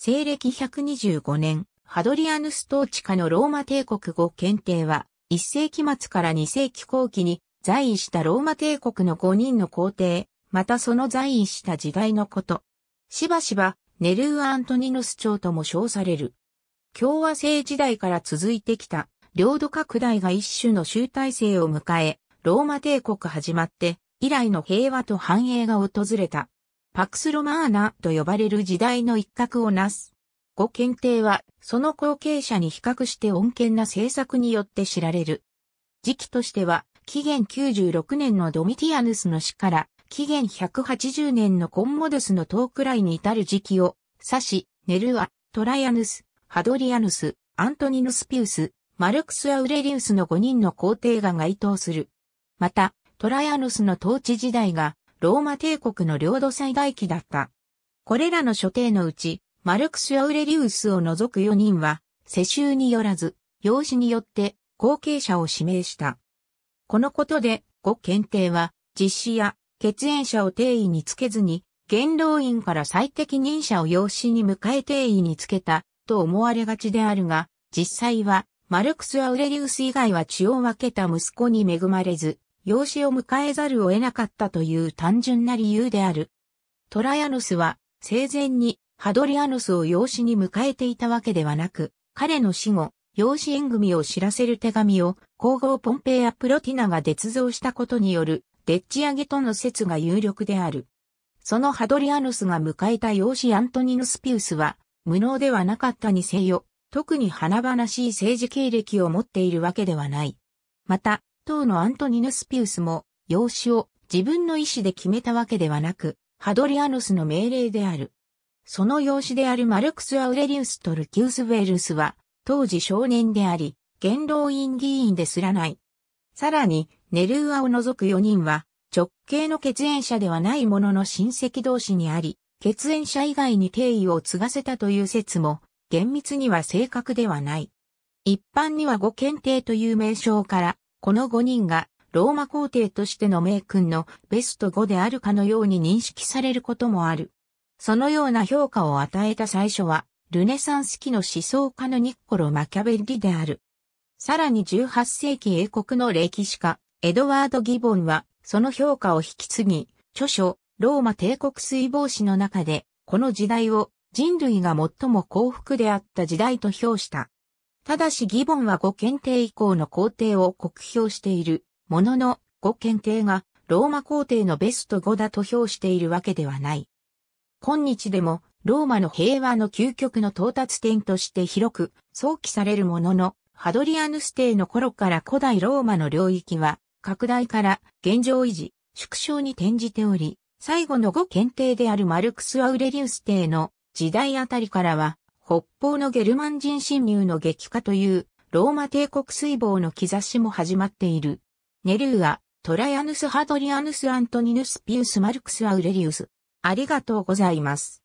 西暦125年、ハドリアヌス統治下のローマ帝国語検定は、1世紀末から2世紀後期に在位したローマ帝国の5人の皇帝、またその在位した時代のこと。しばしば、ネルー・アントニノス朝とも称される。共和制時代から続いてきた、領土拡大が一種の集大成を迎え、ローマ帝国始まって、以来の平和と繁栄が訪れた。パクスロマーナと呼ばれる時代の一角をなす。ご検定は、その後継者に比較して穏健な政策によって知られる。時期としては、紀元96年のドミティアヌスの死から、紀元180年のコンモドスの塔くらいに至る時期を、指し、ネルア、トライアヌス、ハドリアヌス、アントニヌスピウス、マルクス・アウレリウスの5人の皇帝が該当する。また、トライアヌスの統治時代がローマ帝国の領土最大期だった。これらの諸帝のうち、マルクス・アウレリウスを除く4人は、世襲によらず、養子によって後継者を指名した。このことで、ご検定は、実施や血縁者を定位につけずに、元老院から最適任者を養子に迎え定位につけた、と思われがちであるが、実際は、マルクス・アウレリウス以外は血を分けた息子に恵まれず、養子を迎えざるを得なかったという単純な理由である。トラヤノスは生前にハドリアノスを養子に迎えていたわけではなく、彼の死後、養子縁組を知らせる手紙を皇后ポンペイア・プロティナが捏造したことによるでっち上げとの説が有力である。そのハドリアノスが迎えた養子アントニヌスピウスは、無能ではなかったにせよ、特に華々しい政治経歴を持っているわけではない。また、党のアントニヌスピウスも、養子を自分の意思で決めたわけではなく、ハドリアヌスの命令である。その養子であるマルクス・アウレリウス・トルキウス・ウェルスは、当時少年であり、元老院議員ですらない。さらに、ネルーアを除く4人は、直系の血縁者ではないものの親戚同士にあり、血縁者以外に敬意を継がせたという説も、厳密には正確ではない。一般にはご検定という名称から、この5人がローマ皇帝としての名君のベスト5であるかのように認識されることもある。そのような評価を与えた最初は、ルネサンス期の思想家のニッコロ・マキャベリである。さらに18世紀英国の歴史家、エドワード・ギボンは、その評価を引き継ぎ、著書、ローマ帝国水防止の中で、この時代を人類が最も幸福であった時代と評した。ただしギボンは五検定以降の皇帝を酷評しているものの、五検定がローマ皇帝のベスト5だと評しているわけではない。今日でもローマの平和の究極の到達点として広く想起されるものの、ハドリアヌス帝の頃から古代ローマの領域は拡大から現状維持、縮小に転じており、最後の五検定であるマルクス・アウレリウス帝の時代あたりからは北方のゲルマン人侵入の激化というローマ帝国水防の兆しも始まっている。ネルーア、トライアヌス・ハドリアヌス・アントニヌス・ピウス・マルクス・アウレリウス。ありがとうございます。